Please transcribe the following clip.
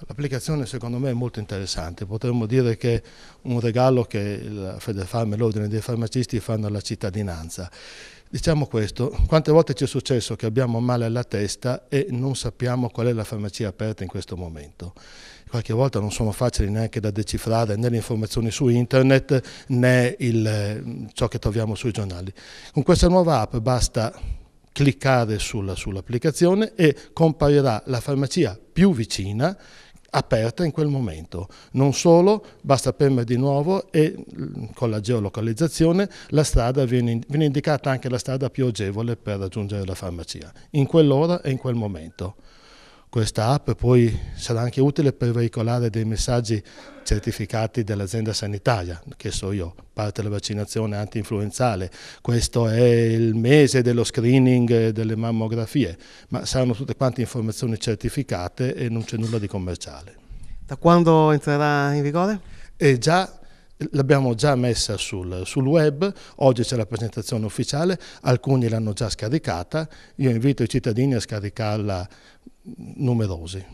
L'applicazione secondo me è molto interessante, potremmo dire che è un regalo che la Federfarm e l'Ordine dei Farmacisti fanno alla cittadinanza. Diciamo questo, quante volte ci è successo che abbiamo male alla testa e non sappiamo qual è la farmacia aperta in questo momento? Qualche volta non sono facili neanche da decifrare né le informazioni su internet né il, ciò che troviamo sui giornali. Con questa nuova app basta cliccare sull'applicazione e comparirà la farmacia più vicina aperta in quel momento. Non solo, basta premere di nuovo e mm, con la geolocalizzazione la strada viene, viene indicata anche la strada più agevole per raggiungere la farmacia, in quell'ora e in quel momento. Questa app poi sarà anche utile per veicolare dei messaggi certificati dell'azienda sanitaria, che so io, parte la vaccinazione anti-influenzale, questo è il mese dello screening delle mammografie, ma saranno tutte quante informazioni certificate e non c'è nulla di commerciale. Da quando entrerà in vigore? E già l'abbiamo già messa sul, sul, web, oggi c'è la presentazione ufficiale, alcuni l'hanno già scaricata, io invito i cittadini a scaricarla numerose.